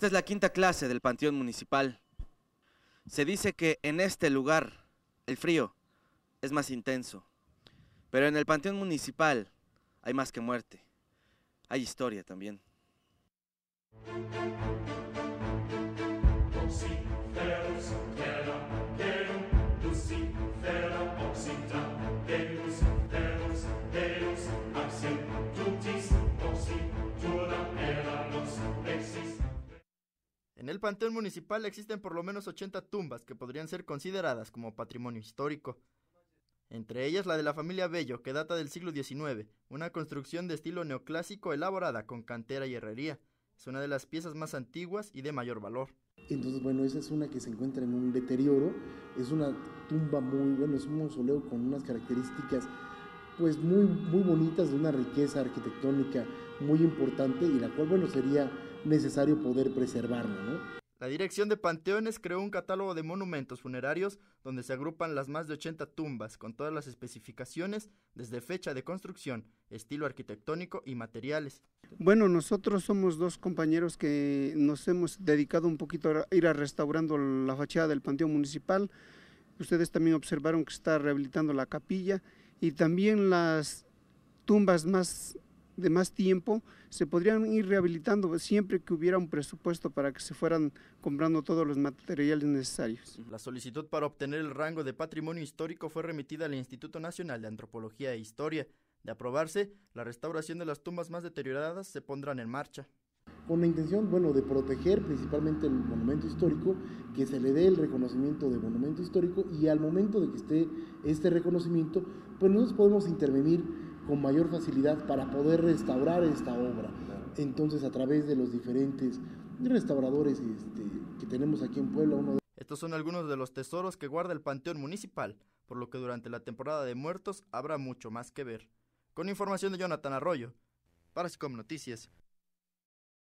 Esta es la quinta clase del Panteón Municipal. Se dice que en este lugar el frío es más intenso, pero en el Panteón Municipal hay más que muerte, hay historia también. En el Panteón Municipal existen por lo menos 80 tumbas que podrían ser consideradas como patrimonio histórico. Entre ellas la de la familia Bello, que data del siglo XIX, una construcción de estilo neoclásico elaborada con cantera y herrería. Es una de las piezas más antiguas y de mayor valor. Entonces, bueno, esa es una que se encuentra en un deterioro. Es una tumba muy, bueno, es un mausoleo con unas características pues muy, muy bonitas, de una riqueza arquitectónica muy importante y la cual, bueno, sería necesario poder preservarla, ¿no? La Dirección de Panteones creó un catálogo de monumentos funerarios donde se agrupan las más de 80 tumbas con todas las especificaciones desde fecha de construcción, estilo arquitectónico y materiales. Bueno, nosotros somos dos compañeros que nos hemos dedicado un poquito a ir a restaurando la fachada del Panteón Municipal. Ustedes también observaron que está rehabilitando la capilla y también las tumbas más de más tiempo se podrían ir rehabilitando siempre que hubiera un presupuesto para que se fueran comprando todos los materiales necesarios. La solicitud para obtener el rango de patrimonio histórico fue remitida al Instituto Nacional de Antropología e Historia. De aprobarse, la restauración de las tumbas más deterioradas se pondrán en marcha con la intención, bueno, de proteger principalmente el monumento histórico, que se le dé el reconocimiento de monumento histórico y al momento de que esté este reconocimiento, pues nosotros podemos intervenir con mayor facilidad para poder restaurar esta obra. Entonces, a través de los diferentes restauradores este, que tenemos aquí en Puebla, uno Estos son algunos de los tesoros que guarda el Panteón Municipal, por lo que durante la temporada de muertos habrá mucho más que ver. Con información de Jonathan Arroyo, para SICOM Noticias,